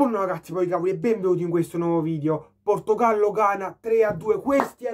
Buongiorno ragazzi, poi cavoli e benvenuti in questo nuovo video Portogallo Ghana 3 2 questi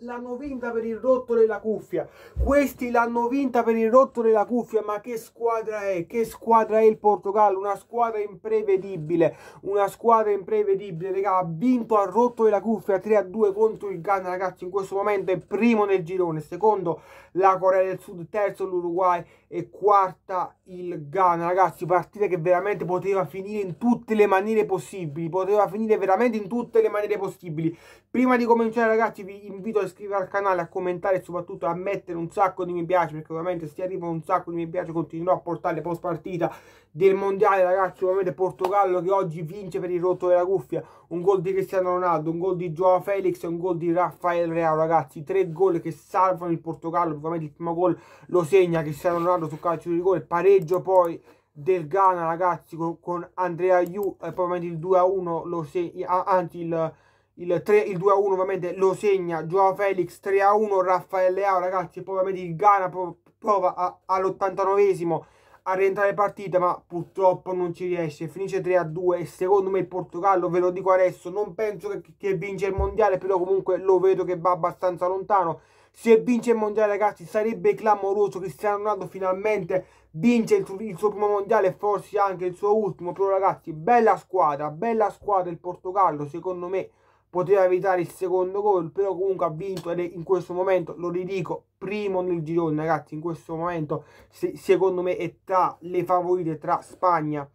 l'hanno vinta per il rotto della cuffia questi l'hanno vinta per il rotto della cuffia ma che squadra è che squadra è il Portogallo una squadra imprevedibile una squadra imprevedibile raga ha vinto al rotto della cuffia 3 2 contro il Ghana ragazzi in questo momento è primo nel girone secondo la Corea del Sud terzo l'Uruguay e quarta il Ghana ragazzi partita che veramente poteva finire in tutte le maniere possibili poteva finire veramente in tutte le maniere possibili possibili. Prima di cominciare ragazzi vi invito a iscrivervi al canale, a commentare e soprattutto a mettere un sacco di mi piace perché ovviamente se arriva un sacco di mi piace continuerò a portare post partita del mondiale ragazzi. Ovviamente Portogallo che oggi vince per il rotto della cuffia, un gol di Cristiano Ronaldo, un gol di Joao Felix e un gol di Raffaele Real ragazzi. Tre gol che salvano il Portogallo, ovviamente il primo gol lo segna Cristiano Ronaldo su calcio di rigore, pareggio poi del Ghana ragazzi con, con Andrea Yu e poi il 2 a 1 lo segna anzi il il, 3, il 2 a 1 ovviamente lo segna Joao Felix 3 a 1 Raffaele Leao ragazzi e poi ovviamente il Ghana prova all'89esimo a rientrare partita ma purtroppo non ci riesce finisce 3 a 2 e secondo me il Portogallo ve lo dico adesso non penso che, che vince il mondiale però comunque lo vedo che va abbastanza lontano se vince il mondiale ragazzi sarebbe clamoroso Cristiano Ronaldo finalmente vince il suo, il suo primo mondiale e forse anche il suo ultimo però ragazzi bella squadra bella squadra il Portogallo secondo me poteva evitare il secondo gol, però comunque ha vinto ed è in questo momento, lo ridico, primo nel girone ragazzi, in questo momento se, secondo me è tra le favorite tra Spagna,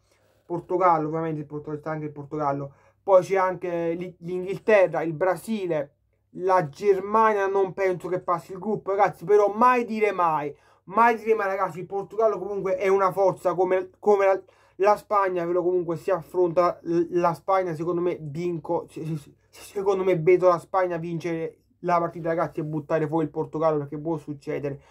Portogallo, ovviamente il Portogallo, sta anche il Portogallo, poi c'è anche l'Inghilterra, il Brasile, la Germania non penso che passi il gruppo ragazzi, però mai dire mai, mai dire mai ragazzi, il Portogallo comunque è una forza come, come la la Spagna, ve comunque si affronta, la Spagna secondo me vinco, secondo me vedo la Spagna vincere la partita ragazzi e buttare fuori il Portogallo perché può succedere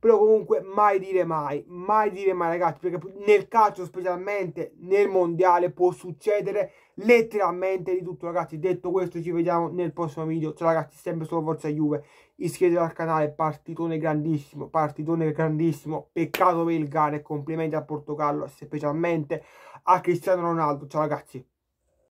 però comunque mai dire mai, mai dire mai ragazzi, perché nel calcio specialmente, nel mondiale può succedere letteralmente di tutto ragazzi, detto questo ci vediamo nel prossimo video, ciao ragazzi, sempre solo Forza Juve, iscrivetevi al canale, partitone grandissimo, partitone grandissimo, peccato per il gare, complimenti a Portogallo, specialmente a Cristiano Ronaldo, ciao ragazzi.